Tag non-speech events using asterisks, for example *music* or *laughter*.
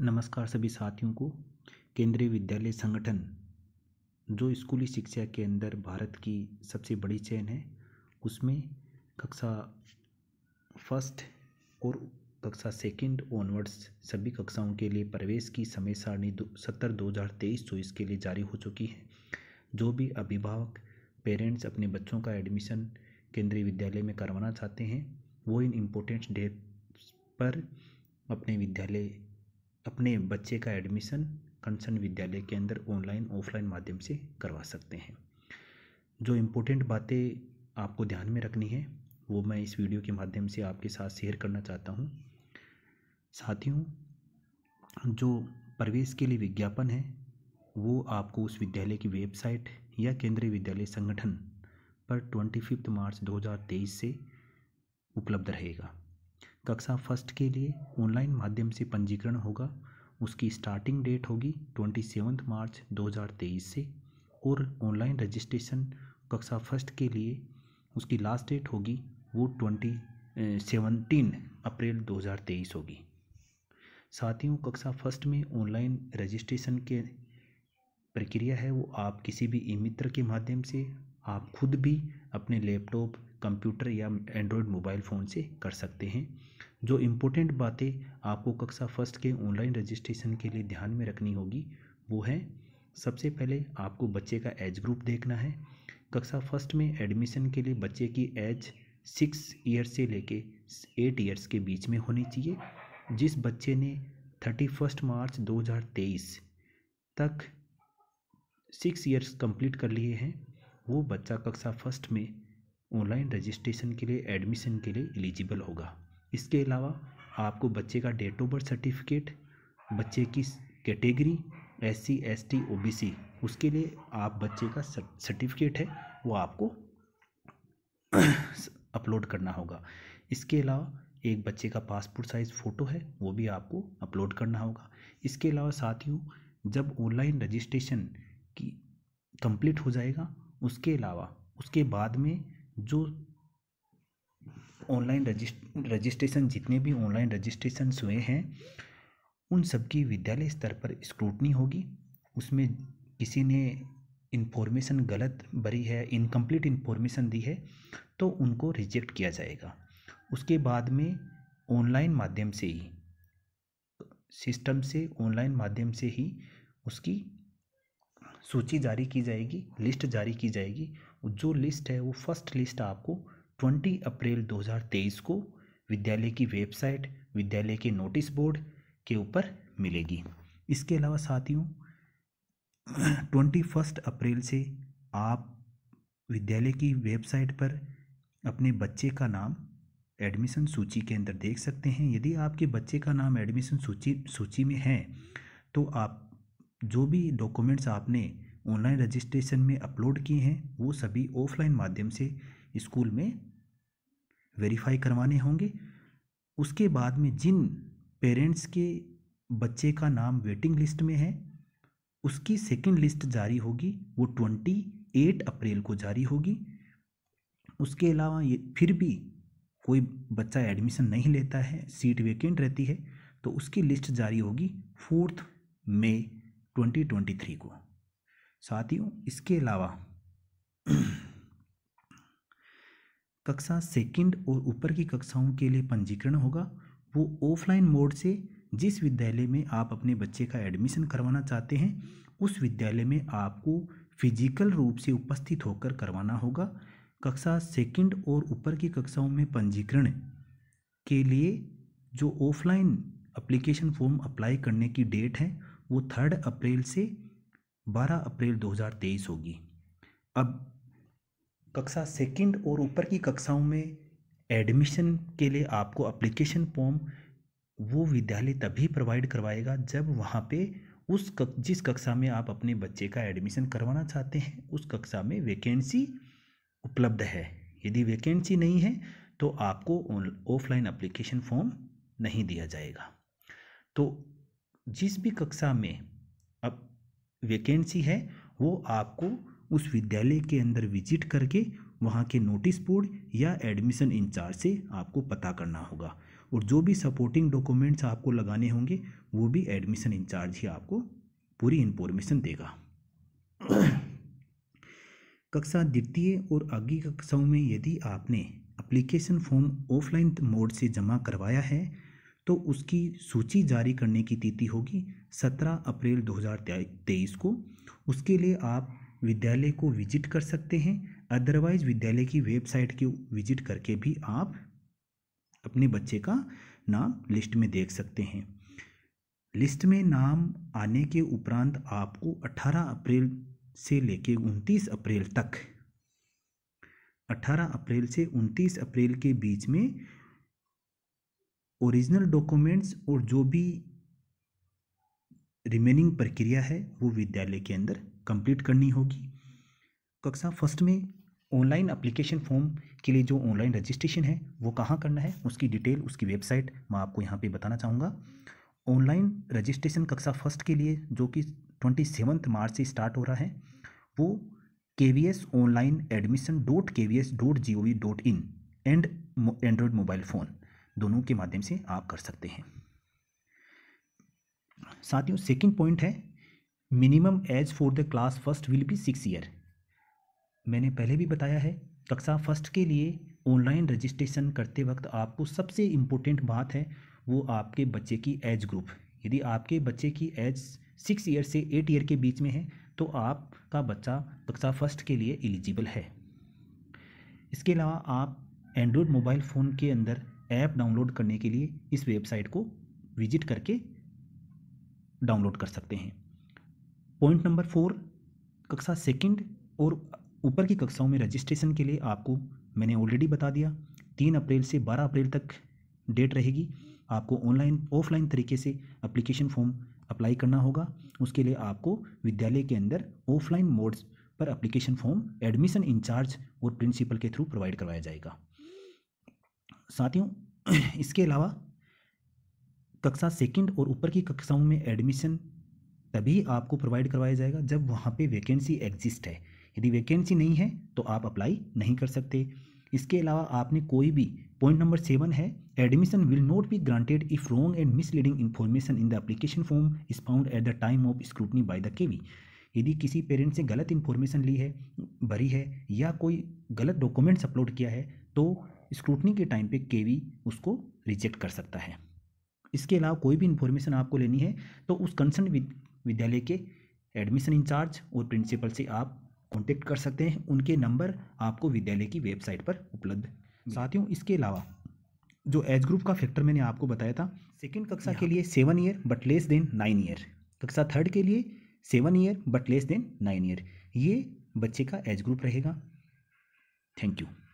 नमस्कार सभी साथियों को केंद्रीय विद्यालय संगठन जो स्कूली शिक्षा के अंदर भारत की सबसे बड़ी चैन है उसमें कक्षा फर्स्ट और कक्षा सेकंड ऑनवर्ड्स सभी कक्षाओं के लिए प्रवेश की समय सारणी दो सत्तर दो हज़ार तेईस चौबीस के लिए जारी हो चुकी है जो भी अभिभावक पेरेंट्स अपने बच्चों का एडमिशन केंद्रीय विद्यालय में करवाना चाहते हैं वो इन इम्पोर्टेंट डेट पर अपने विद्यालय अपने बच्चे का एडमिशन कंसर्न विद्यालय के अंदर ऑनलाइन ऑफलाइन माध्यम से करवा सकते हैं जो इम्पोर्टेंट बातें आपको ध्यान में रखनी है वो मैं इस वीडियो के माध्यम से आपके साथ शेयर करना चाहता हूँ साथियों जो प्रवेश के लिए विज्ञापन है वो आपको उस विद्यालय की वेबसाइट या केंद्रीय विद्यालय संगठन पर ट्वेंटी फिफ्थ मार्च 2023 से उपलब्ध रहेगा कक्षा फर्स्ट के लिए ऑनलाइन माध्यम से पंजीकरण होगा उसकी स्टार्टिंग डेट होगी ट्वेंटी सेवन्थ मार्च 2023 से और ऑनलाइन रजिस्ट्रेशन कक्षा फर्स्ट के लिए उसकी लास्ट डेट होगी वो ट्वेंटी सेवनटीन अप्रैल 2023 होगी साथियों कक्षा फर्स्ट में ऑनलाइन रजिस्ट्रेशन के प्रक्रिया है वो आप किसी भी ई मित्र के माध्यम से आप खुद भी अपने लैपटॉप कंप्यूटर या एंड्रॉयड मोबाइल फ़ोन से कर सकते हैं जो इम्पोर्टेंट बातें आपको कक्षा फर्स्ट के ऑनलाइन रजिस्ट्रेशन के लिए ध्यान में रखनी होगी वो है सबसे पहले आपको बच्चे का एज ग्रुप देखना है कक्षा फर्स्ट में एडमिशन के लिए बच्चे की एज सिक्स ईयर से लेके एट ईयर्स के बीच में होनी चाहिए जिस बच्चे ने थर्टी फर्स्ट मार्च दो हज़ार तेईस तक सिक्स ईयर्स कंप्लीट कर लिए हैं वो बच्चा कक्षा फर्स्ट में ऑनलाइन रजिस्ट्रेशन के लिए एडमिशन के लिए एलिजिबल होगा इसके अलावा आपको बच्चे का डेट ऑफ बर्थ सर्टिफिकेट बच्चे की category S C S T O B C उसके लिए आप बच्चे का सर्टिफिकेट है वो आपको *clears throat* अपलोड करना होगा इसके अलावा एक बच्चे का पासपोर्ट साइज़ फ़ोटो है वो भी आपको अपलोड करना होगा इसके अलावा साथियों जब ऑनलाइन रजिस्ट्रेशन की कंप्लीट हो जाएगा उसके अलावा उसके बाद में जो ऑनलाइन रजिस्ट्रेशन जितने भी ऑनलाइन रजिस्ट्रेशन हुए हैं उन सबकी विद्यालय स्तर पर स्क्रूटनी होगी उसमें किसी ने इन्फॉर्मेशन गलत भरी है इनकम्प्लीट इन्फॉर्मेशन दी है तो उनको रिजेक्ट किया जाएगा उसके बाद में ऑनलाइन माध्यम से ही सिस्टम से ऑनलाइन माध्यम से ही उसकी सूची जारी की जाएगी लिस्ट जारी की जाएगी जो लिस्ट है वो फर्स्ट लिस्ट आपको 20 अप्रैल 2023 को विद्यालय की वेबसाइट विद्यालय के नोटिस बोर्ड के ऊपर मिलेगी इसके अलावा साथियों *clears throat* ट्वेंटी फर्स्ट अप्रैल से आप विद्यालय की वेबसाइट पर अपने बच्चे का नाम एडमिशन सूची के अंदर देख सकते हैं यदि आपके बच्चे का नाम एडमिशन सूची सूची में है तो आप जो भी डॉक्यूमेंट्स आपने ऑनलाइन रजिस्ट्रेशन में अपलोड किए हैं वो सभी ऑफलाइन माध्यम से स्कूल में वेरीफाई करवाने होंगे उसके बाद में जिन पेरेंट्स के बच्चे का नाम वेटिंग लिस्ट में है उसकी सेकंड लिस्ट जारी होगी वो ट्वेंटी एट अप्रैल को जारी होगी उसके अलावा ये फिर भी कोई बच्चा एडमिशन नहीं लेता है सीट वेकेंट रहती है तो उसकी लिस्ट जारी होगी फोर्थ मई 2023 को साथियों इसके अलावा कक्षा सेकंड और ऊपर की कक्षाओं के लिए पंजीकरण होगा वो ऑफलाइन मोड से जिस विद्यालय में आप अपने बच्चे का एडमिशन करवाना चाहते हैं उस विद्यालय में आपको फिजिकल रूप से उपस्थित होकर करवाना होगा कक्षा सेकंड और ऊपर की कक्षाओं में पंजीकरण के लिए जो ऑफलाइन अप्लीकेशन फॉर्म अप्लाई करने की डेट है वो थर्ड अप्रैल से 12 अप्रैल 2023 होगी अब कक्षा सेकंड और ऊपर की कक्षाओं में एडमिशन के लिए आपको अप्लीकेशन फॉर्म वो विद्यालय तभी प्रोवाइड करवाएगा जब वहाँ पे उस कक, जिस कक्षा में आप अपने बच्चे का एडमिशन करवाना चाहते हैं उस कक्षा में वैकेंसी उपलब्ध है यदि वैकेंसी नहीं है तो आपको ऑफलाइन अप्लीकेशन फॉर्म नहीं दिया जाएगा तो जिस भी कक्षा में अब वैकेंसी है वो आपको उस विद्यालय के अंदर विजिट करके वहाँ के नोटिस बोर्ड या एडमिशन इंचार्ज से आपको पता करना होगा और जो भी सपोर्टिंग डॉक्यूमेंट्स आपको लगाने होंगे वो भी एडमिशन इंचार्ज ही आपको पूरी इन्फॉर्मेशन देगा कक्षा द्वितीय और आगे कक्षाओं में यदि आपने अप्लीकेशन फॉर्म ऑफलाइन मोड से जमा करवाया है तो उसकी सूची जारी करने की तिथि होगी सत्रह अप्रैल 2023 को उसके लिए आप विद्यालय को विजिट कर सकते हैं अदरवाइज विद्यालय की वेबसाइट की विजिट करके भी आप अपने बच्चे का नाम लिस्ट में देख सकते हैं लिस्ट में नाम आने के उपरांत आपको 18 अप्रैल से लेके 29 अप्रैल तक 18 अप्रैल से 29 अप्रैल के बीच में ओरिजिनल डॉक्यूमेंट्स और जो भी रिमेनिंग प्रक्रिया है वो विद्यालय के अंदर कंप्लीट करनी होगी कक्षा फर्स्ट में ऑनलाइन अप्लीकेशन फॉर्म के लिए जो ऑनलाइन रजिस्ट्रेशन है वो कहाँ करना है उसकी डिटेल उसकी वेबसाइट मैं आपको यहाँ पे बताना चाहूँगा ऑनलाइन रजिस्ट्रेशन कक्षा फर्स्ट के लिए जो कि ट्वेंटी सेवन्थ मार्च से स्टार्ट हो रहा है वो K V S online admission dot K V S dot G O V dot I N and mobile फ़ोन दोनों के माध्यम से आप कर सकते हैं साथियों सेकंड पॉइंट है minimum age for the class first will be six year मैंने पहले भी बताया है कक्षा फर्स्ट के लिए ऑनलाइन रजिस्ट्रेशन करते वक्त आपको सबसे इम्पोर्टेंट बात है वो आपके बच्चे की एज ग्रुप यदि आपके बच्चे की एज सिक्स ईयर से एट ईयर के बीच में है तो आपका बच्चा कक्षा फर्स्ट के लिए एलिजिबल है इसके अलावा आप एंड्रॉयड मोबाइल फ़ोन के अंदर ऐप डाउनलोड करने के लिए इस वेबसाइट को विजिट करके डाउनलोड कर सकते हैं पॉइंट नंबर फोर कक्षा सेकंड और ऊपर की कक्षाओं में रजिस्ट्रेशन के लिए आपको मैंने ऑलरेडी बता दिया तीन अप्रैल से बारह अप्रैल तक डेट रहेगी आपको ऑनलाइन ऑफलाइन तरीके से अप्लीकेशन फॉर्म अप्लाई करना होगा उसके लिए आपको विद्यालय के अंदर ऑफलाइन मोड्स पर अप्लीकेशन फॉर्म एडमिशन इंचार्ज और प्रिंसिपल के थ्रू प्रोवाइड करवाया जाएगा साथियों *clears throat* इसके अलावा कक्षा सेकंड और ऊपर की कक्षाओं में एडमिशन तभी आपको प्रोवाइड करवाया जाएगा जब वहाँ पे वैकेंसी एग्जिस्ट है यदि वैकेंसी नहीं है तो आप अप्लाई नहीं कर सकते इसके अलावा आपने कोई भी पॉइंट नंबर सेवन है admission will not be granted if wrong and misleading information in the application form is found at the time of scrutiny by the K यदि किसी पेरेंट से गलत इन्फॉर्मेशन ली है भरी है या कोई गलत डॉक्यूमेंट्स अपलोड किया है तो स्क्रूटनी के टाइम पे केवी उसको रिजेक्ट कर सकता है इसके अलावा कोई भी इन्फॉर्मेशन आपको लेनी है तो उस कंसर्न विद विद्यालय के एडमिशन इंचार्ज और प्रिंसिपल से आप कॉन्टेक्ट कर सकते हैं उनके नंबर आपको विद्यालय की वेबसाइट पर उपलब्ध साथियों इसके अलावा जो एज ग्रुप का फैक्टर मैंने आपको बताया था सेकेंड कक्षा के लिए seven year but less than nine year कक्षा थर्ड के लिए seven year but less than nine year ये बच्चे का एज ग्रुप रहेगा थैंक यू